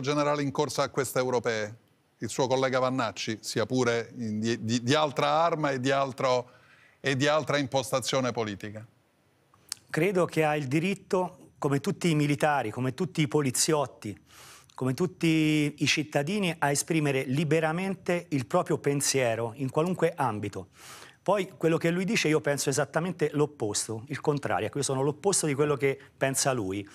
generale in corsa a queste europee, il suo collega Vannacci, sia pure di, di, di altra arma e di, altro, e di altra impostazione politica? Credo che ha il diritto, come tutti i militari, come tutti i poliziotti, come tutti i cittadini, a esprimere liberamente il proprio pensiero in qualunque ambito. Poi quello che lui dice io penso esattamente l'opposto, il contrario, ecco, io sono l'opposto di quello che pensa lui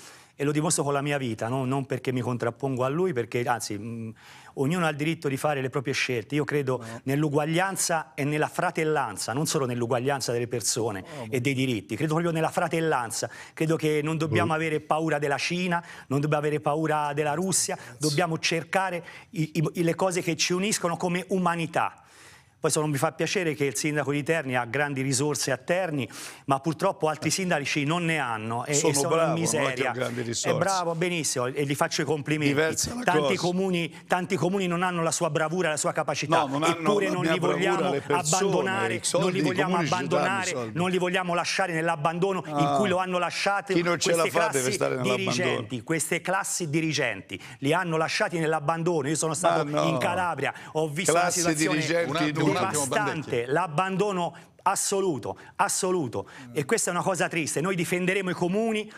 e lo dimostro con la mia vita, no? non perché mi contrappongo a lui, perché anzi mh, mm, ognuno ha il diritto di fare le proprie scelte. Io credo no. nell'uguaglianza e nella fratellanza, non solo nell'uguaglianza delle persone no. e dei diritti, credo proprio nella fratellanza. Credo che non dobbiamo mm. avere paura della Cina, non dobbiamo avere paura della Russia, dobbiamo cercare i, i, le cose che ci uniscono come umanità poi non mi fa piacere che il sindaco di Terni ha grandi risorse a Terni, ma purtroppo altri eh. sindaci non ne hanno e sono, e sono bravo, miseria. È bravo, benissimo, e gli faccio i complimenti. Tanti comuni, tanti comuni, non hanno la sua bravura, la sua capacità, no, eppure non, li vogliamo persone, abbandonare, non li vogliamo abbandonare, non li vogliamo lasciare nell'abbandono ah, in cui lo hanno lasciato queste classi dirigenti, queste classi dirigenti, li hanno lasciati nell'abbandono. Io sono stato no. in Calabria, ho visto classi una situazione devastante, l'abbandono assoluto, assoluto. Mm. E questa è una cosa triste. Noi difenderemo i comuni,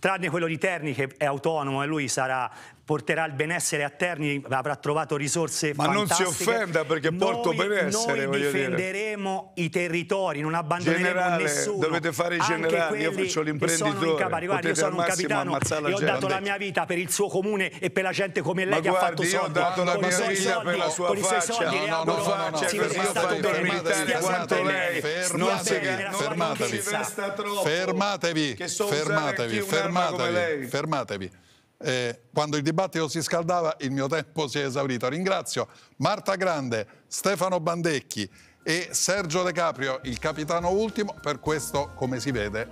tranne quello di Terni che è autonomo e lui sarà porterà il benessere a Terni, avrà trovato risorse Ma fantastiche. non si offenda perché porto noi, benessere, Noi difenderemo dire. i territori, non abbandoneremo generale, nessuno. Dovete fare i generali, io faccio l'imprenditore. Sono incapari, io sono un capitano io ho dato la mia vita per il suo comune e per la gente come lei Ma che guardi, ha fatto soldi. io ho dato la mia vita per la sua con faccia. Soldi, no, no, no, faccia, no, no, no, stato bene, quanto lei. Fermatevi, fermatevi, fermatevi, fermatevi, fermatevi. Eh, quando il dibattito si scaldava il mio tempo si è esaurito. Ringrazio Marta Grande, Stefano Bandecchi e Sergio De Caprio, il capitano ultimo, per questo, come si vede,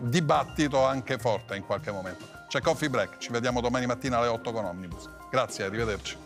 dibattito anche forte in qualche momento. C'è Coffee Break, ci vediamo domani mattina alle 8 con Omnibus. Grazie, arrivederci.